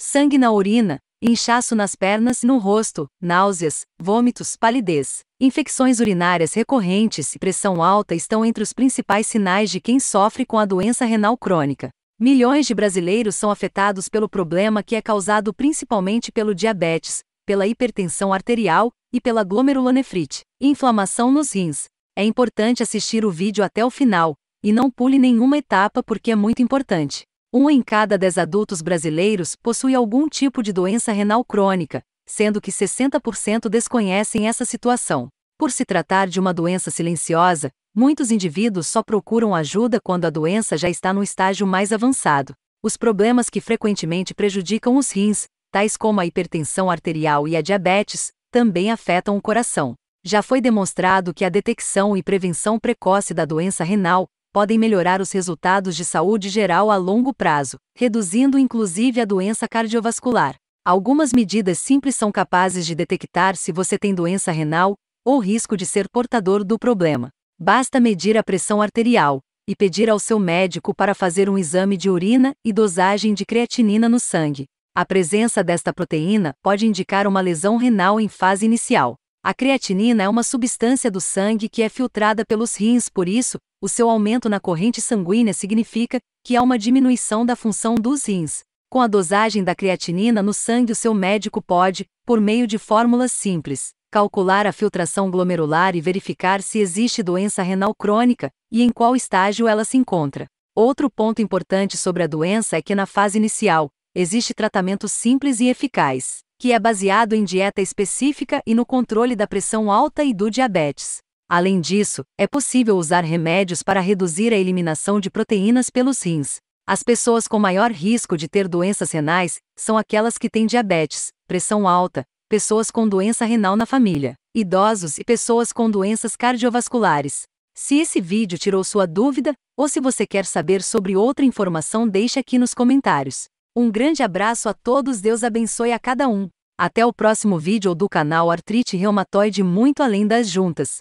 sangue na urina, inchaço nas pernas e no rosto, náuseas, vômitos, palidez. Infecções urinárias recorrentes e pressão alta estão entre os principais sinais de quem sofre com a doença renal crônica. Milhões de brasileiros são afetados pelo problema que é causado principalmente pelo diabetes, pela hipertensão arterial e pela glomerulonefrite, inflamação nos rins. É importante assistir o vídeo até o final e não pule nenhuma etapa porque é muito importante. Um em cada dez adultos brasileiros possui algum tipo de doença renal crônica, sendo que 60% desconhecem essa situação. Por se tratar de uma doença silenciosa, muitos indivíduos só procuram ajuda quando a doença já está no estágio mais avançado. Os problemas que frequentemente prejudicam os rins, tais como a hipertensão arterial e a diabetes, também afetam o coração. Já foi demonstrado que a detecção e prevenção precoce da doença renal podem melhorar os resultados de saúde geral a longo prazo, reduzindo inclusive a doença cardiovascular. Algumas medidas simples são capazes de detectar se você tem doença renal ou risco de ser portador do problema. Basta medir a pressão arterial e pedir ao seu médico para fazer um exame de urina e dosagem de creatinina no sangue. A presença desta proteína pode indicar uma lesão renal em fase inicial. A creatinina é uma substância do sangue que é filtrada pelos rins, por isso, o seu aumento na corrente sanguínea significa que há uma diminuição da função dos rins. Com a dosagem da creatinina no sangue, o seu médico pode, por meio de fórmulas simples, calcular a filtração glomerular e verificar se existe doença renal crônica e em qual estágio ela se encontra. Outro ponto importante sobre a doença é que na fase inicial, existe tratamento simples e eficaz que é baseado em dieta específica e no controle da pressão alta e do diabetes. Além disso, é possível usar remédios para reduzir a eliminação de proteínas pelos rins. As pessoas com maior risco de ter doenças renais são aquelas que têm diabetes, pressão alta, pessoas com doença renal na família, idosos e pessoas com doenças cardiovasculares. Se esse vídeo tirou sua dúvida, ou se você quer saber sobre outra informação, deixe aqui nos comentários. Um grande abraço a todos, Deus abençoe a cada um. Até o próximo vídeo do canal Artrite Reumatoide Muito Além das Juntas.